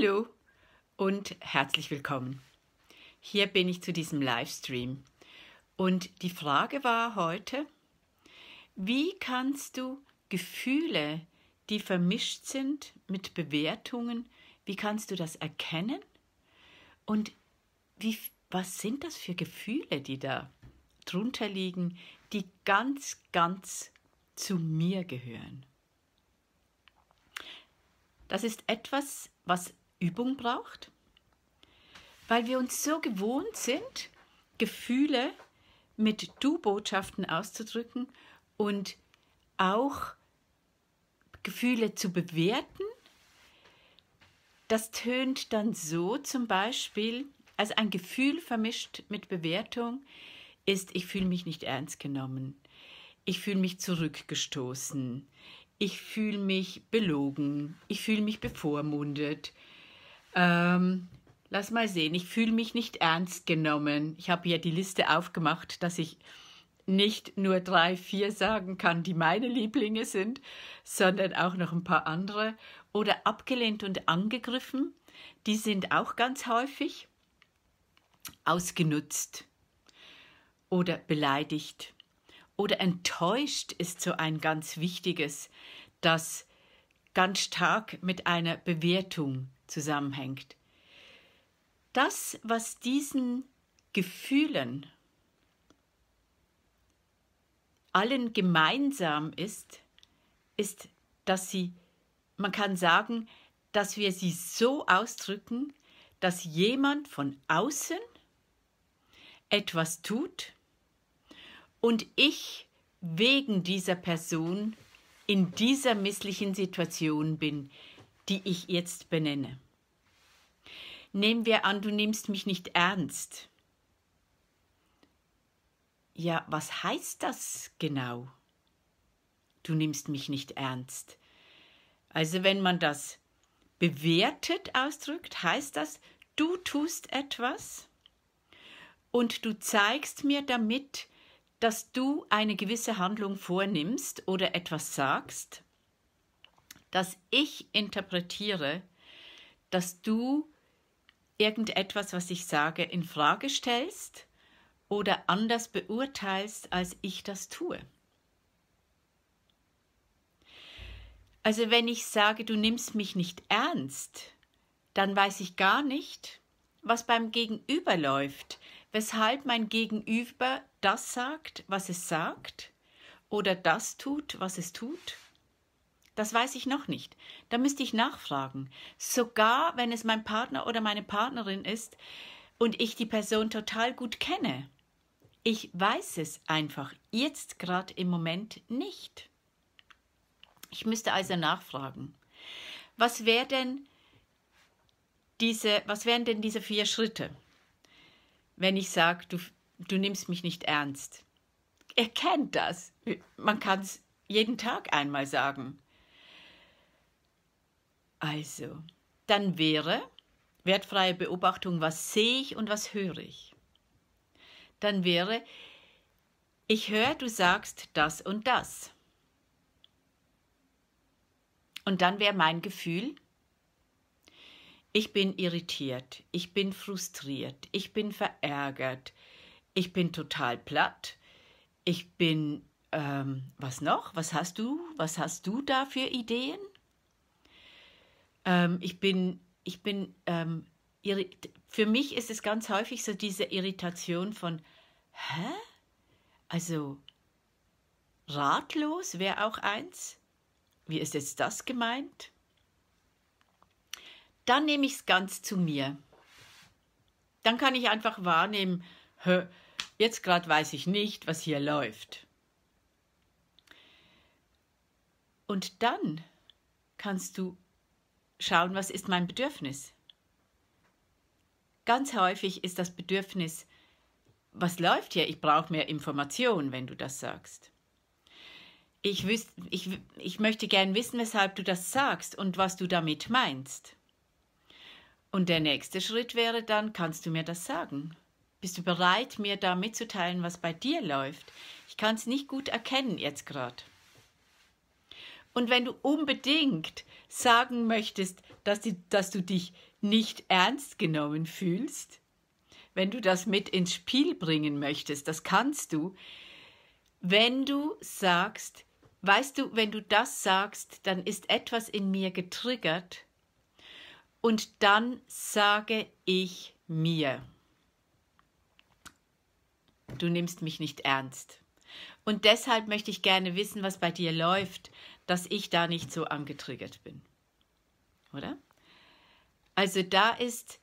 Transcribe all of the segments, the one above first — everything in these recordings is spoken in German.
Hallo und herzlich willkommen. Hier bin ich zu diesem Livestream. Und die Frage war heute, wie kannst du Gefühle, die vermischt sind mit Bewertungen, wie kannst du das erkennen? Und wie, was sind das für Gefühle, die da drunter liegen, die ganz, ganz zu mir gehören? Das ist etwas, was Übung braucht, weil wir uns so gewohnt sind, Gefühle mit Du-Botschaften auszudrücken und auch Gefühle zu bewerten. Das tönt dann so zum Beispiel, also ein Gefühl vermischt mit Bewertung ist, ich fühle mich nicht ernst genommen, ich fühle mich zurückgestoßen, ich fühle mich belogen, ich fühle mich bevormundet, ähm, lass mal sehen, ich fühle mich nicht ernst genommen. Ich habe ja die Liste aufgemacht, dass ich nicht nur drei, vier sagen kann, die meine Lieblinge sind, sondern auch noch ein paar andere. Oder abgelehnt und angegriffen, die sind auch ganz häufig ausgenutzt oder beleidigt oder enttäuscht ist so ein ganz wichtiges, das ganz stark mit einer Bewertung zusammenhängt. Das, was diesen Gefühlen allen gemeinsam ist, ist, dass sie, man kann sagen, dass wir sie so ausdrücken, dass jemand von außen etwas tut und ich wegen dieser Person in dieser misslichen Situation bin, die ich jetzt benenne. Nehmen wir an, du nimmst mich nicht ernst. Ja, was heißt das genau? Du nimmst mich nicht ernst. Also wenn man das bewertet ausdrückt, heißt das, du tust etwas und du zeigst mir damit, dass du eine gewisse Handlung vornimmst oder etwas sagst dass ich interpretiere, dass du irgendetwas, was ich sage, in Frage stellst oder anders beurteilst, als ich das tue. Also wenn ich sage, du nimmst mich nicht ernst, dann weiß ich gar nicht, was beim Gegenüber läuft, weshalb mein Gegenüber das sagt, was es sagt, oder das tut, was es tut das weiß ich noch nicht. Da müsste ich nachfragen. Sogar wenn es mein Partner oder meine Partnerin ist und ich die Person total gut kenne. Ich weiß es einfach jetzt gerade im Moment nicht. Ich müsste also nachfragen. Was wäre denn diese, was wären denn diese vier Schritte, wenn ich sage, du, du nimmst mich nicht ernst? Er kennt das. Man kann es jeden Tag einmal sagen. Also, dann wäre wertfreie Beobachtung, was sehe ich und was höre ich. Dann wäre, ich höre, du sagst das und das. Und dann wäre mein Gefühl, ich bin irritiert, ich bin frustriert, ich bin verärgert, ich bin total platt, ich bin, ähm, was noch? Was hast du? Was hast du da für Ideen? Ähm, ich bin, ich bin, ähm, für mich ist es ganz häufig so diese Irritation von, hä? Also, ratlos wäre auch eins. Wie ist jetzt das gemeint? Dann nehme ich es ganz zu mir. Dann kann ich einfach wahrnehmen, hä, jetzt gerade weiß ich nicht, was hier läuft. Und dann kannst du schauen, was ist mein Bedürfnis. Ganz häufig ist das Bedürfnis, was läuft hier? Ich brauche mehr Informationen, wenn du das sagst. Ich, wüs ich, ich möchte gern wissen, weshalb du das sagst und was du damit meinst. Und der nächste Schritt wäre dann, kannst du mir das sagen? Bist du bereit, mir da mitzuteilen, was bei dir läuft? Ich kann es nicht gut erkennen jetzt gerade. Und wenn du unbedingt sagen möchtest, dass, die, dass du dich nicht ernst genommen fühlst, wenn du das mit ins Spiel bringen möchtest, das kannst du, wenn du sagst, weißt du, wenn du das sagst, dann ist etwas in mir getriggert und dann sage ich mir, du nimmst mich nicht ernst. Und deshalb möchte ich gerne wissen, was bei dir läuft dass ich da nicht so angetriggert bin. Oder? Also da ist,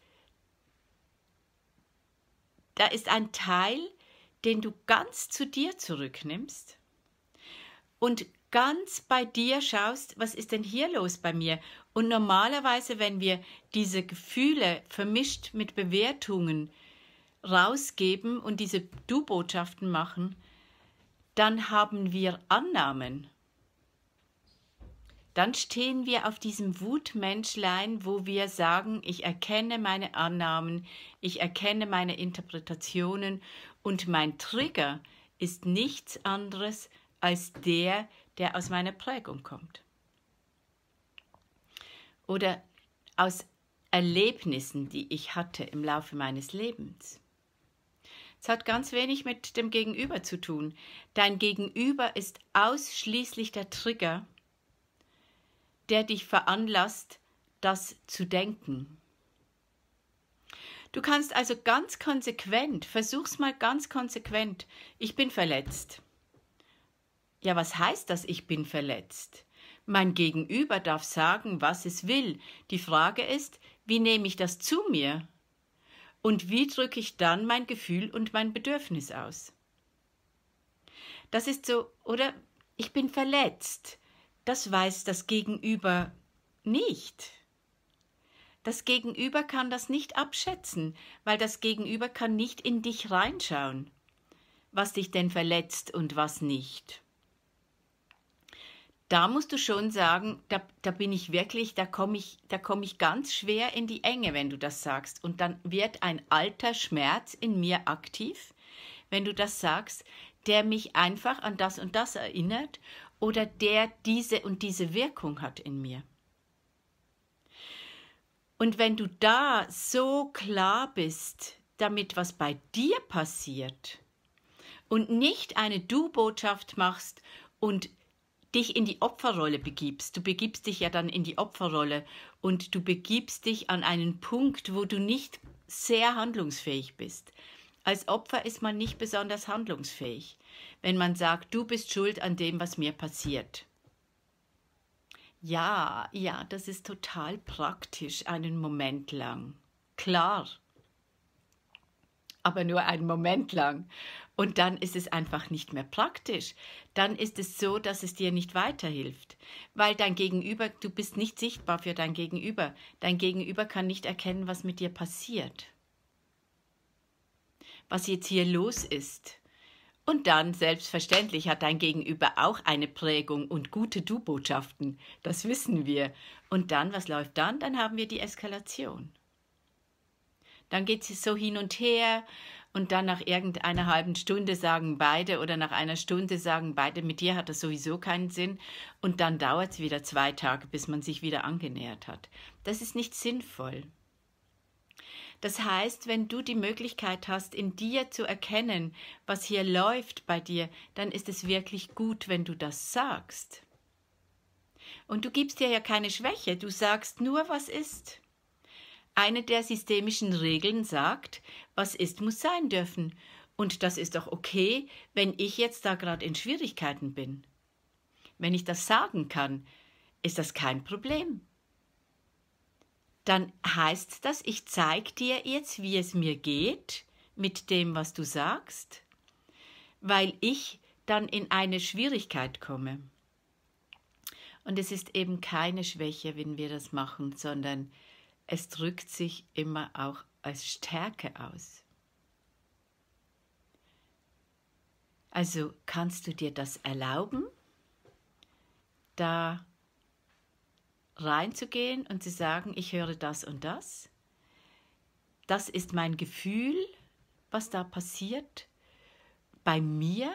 da ist ein Teil, den du ganz zu dir zurücknimmst und ganz bei dir schaust, was ist denn hier los bei mir? Und normalerweise, wenn wir diese Gefühle vermischt mit Bewertungen rausgeben und diese Du-Botschaften machen, dann haben wir Annahmen dann stehen wir auf diesem Wutmenschlein, wo wir sagen, ich erkenne meine Annahmen, ich erkenne meine Interpretationen und mein Trigger ist nichts anderes als der, der aus meiner Prägung kommt. Oder aus Erlebnissen, die ich hatte im Laufe meines Lebens. Es hat ganz wenig mit dem Gegenüber zu tun. Dein Gegenüber ist ausschließlich der Trigger, der dich veranlasst, das zu denken. Du kannst also ganz konsequent, versuch's mal ganz konsequent, ich bin verletzt. Ja, was heißt das, ich bin verletzt? Mein Gegenüber darf sagen, was es will. Die Frage ist, wie nehme ich das zu mir? Und wie drücke ich dann mein Gefühl und mein Bedürfnis aus? Das ist so, oder? Ich bin verletzt das weiß das Gegenüber nicht. Das Gegenüber kann das nicht abschätzen, weil das Gegenüber kann nicht in dich reinschauen, was dich denn verletzt und was nicht. Da musst du schon sagen, da, da bin ich wirklich, da komme ich, da komme ich ganz schwer in die Enge, wenn du das sagst. Und dann wird ein alter Schmerz in mir aktiv, wenn du das sagst, der mich einfach an das und das erinnert oder der diese und diese Wirkung hat in mir. Und wenn du da so klar bist, damit was bei dir passiert und nicht eine Du-Botschaft machst und dich in die Opferrolle begibst, du begibst dich ja dann in die Opferrolle und du begibst dich an einen Punkt, wo du nicht sehr handlungsfähig bist, als Opfer ist man nicht besonders handlungsfähig, wenn man sagt, du bist schuld an dem, was mir passiert. Ja, ja, das ist total praktisch einen Moment lang. Klar. Aber nur einen Moment lang. Und dann ist es einfach nicht mehr praktisch. Dann ist es so, dass es dir nicht weiterhilft. Weil dein Gegenüber, du bist nicht sichtbar für dein Gegenüber. Dein Gegenüber kann nicht erkennen, was mit dir passiert was jetzt hier los ist. Und dann, selbstverständlich, hat dein Gegenüber auch eine Prägung und gute Du-Botschaften. Das wissen wir. Und dann, was läuft dann? Dann haben wir die Eskalation. Dann geht es so hin und her und dann nach irgendeiner halben Stunde sagen beide oder nach einer Stunde sagen beide, mit dir hat das sowieso keinen Sinn. Und dann dauert es wieder zwei Tage, bis man sich wieder angenähert hat. Das ist nicht sinnvoll. Das heißt, wenn du die Möglichkeit hast, in dir zu erkennen, was hier läuft bei dir, dann ist es wirklich gut, wenn du das sagst. Und du gibst dir ja keine Schwäche, du sagst nur, was ist. Eine der systemischen Regeln sagt, was ist, muss sein dürfen. Und das ist doch okay, wenn ich jetzt da gerade in Schwierigkeiten bin. Wenn ich das sagen kann, ist das kein Problem dann heißt das, ich zeige dir jetzt, wie es mir geht mit dem, was du sagst, weil ich dann in eine Schwierigkeit komme. Und es ist eben keine Schwäche, wenn wir das machen, sondern es drückt sich immer auch als Stärke aus. Also kannst du dir das erlauben, da reinzugehen und zu sagen, ich höre das und das. Das ist mein Gefühl, was da passiert bei mir.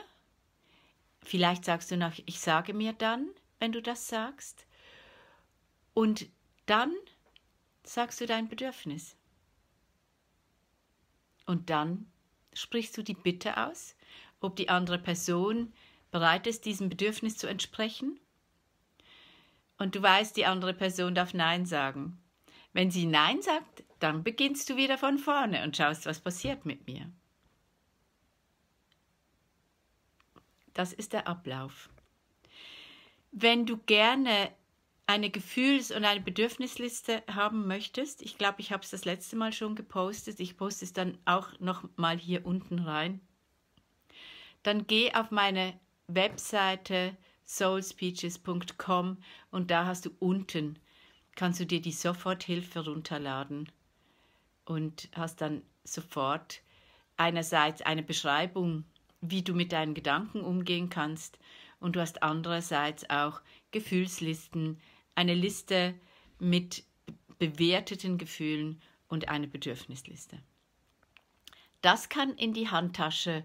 Vielleicht sagst du noch, ich sage mir dann, wenn du das sagst. Und dann sagst du dein Bedürfnis. Und dann sprichst du die Bitte aus, ob die andere Person bereit ist, diesem Bedürfnis zu entsprechen und du weißt, die andere Person darf Nein sagen. Wenn sie Nein sagt, dann beginnst du wieder von vorne und schaust, was passiert mit mir. Das ist der Ablauf. Wenn du gerne eine Gefühls- und eine Bedürfnisliste haben möchtest, ich glaube, ich habe es das letzte Mal schon gepostet, ich poste es dann auch nochmal hier unten rein, dann geh auf meine Webseite soulspeeches.com und da hast du unten, kannst du dir die Soforthilfe runterladen und hast dann sofort einerseits eine Beschreibung, wie du mit deinen Gedanken umgehen kannst und du hast andererseits auch Gefühlslisten, eine Liste mit bewerteten Gefühlen und eine Bedürfnisliste. Das kann in die Handtasche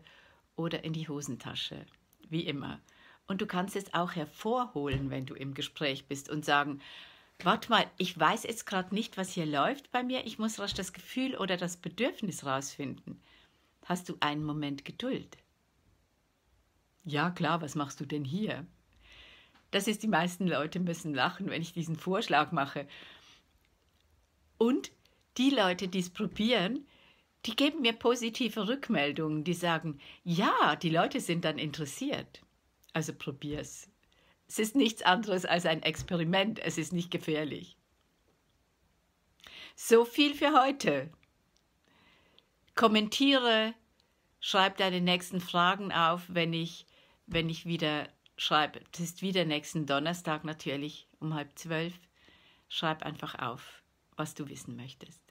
oder in die Hosentasche, wie immer. Und du kannst es auch hervorholen, wenn du im Gespräch bist und sagen, warte mal, ich weiß jetzt gerade nicht, was hier läuft bei mir, ich muss rasch das Gefühl oder das Bedürfnis rausfinden. Hast du einen Moment Geduld? Ja klar, was machst du denn hier? Das ist, die meisten Leute müssen lachen, wenn ich diesen Vorschlag mache. Und die Leute, die es probieren, die geben mir positive Rückmeldungen, die sagen, ja, die Leute sind dann interessiert. Also probier's. Es ist nichts anderes als ein Experiment. Es ist nicht gefährlich. So viel für heute. Kommentiere, schreib deine nächsten Fragen auf, wenn ich, wenn ich wieder schreibe. Das ist wieder nächsten Donnerstag natürlich um halb zwölf. Schreib einfach auf, was du wissen möchtest.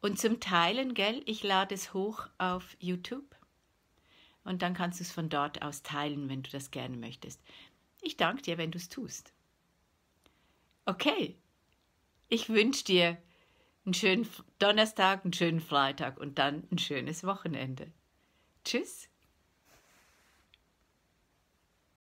Und zum Teilen, gell, ich lade es hoch auf YouTube und dann kannst du es von dort aus teilen, wenn du das gerne möchtest. Ich danke dir, wenn du es tust. Okay, ich wünsche dir einen schönen Donnerstag, einen schönen Freitag und dann ein schönes Wochenende. Tschüss.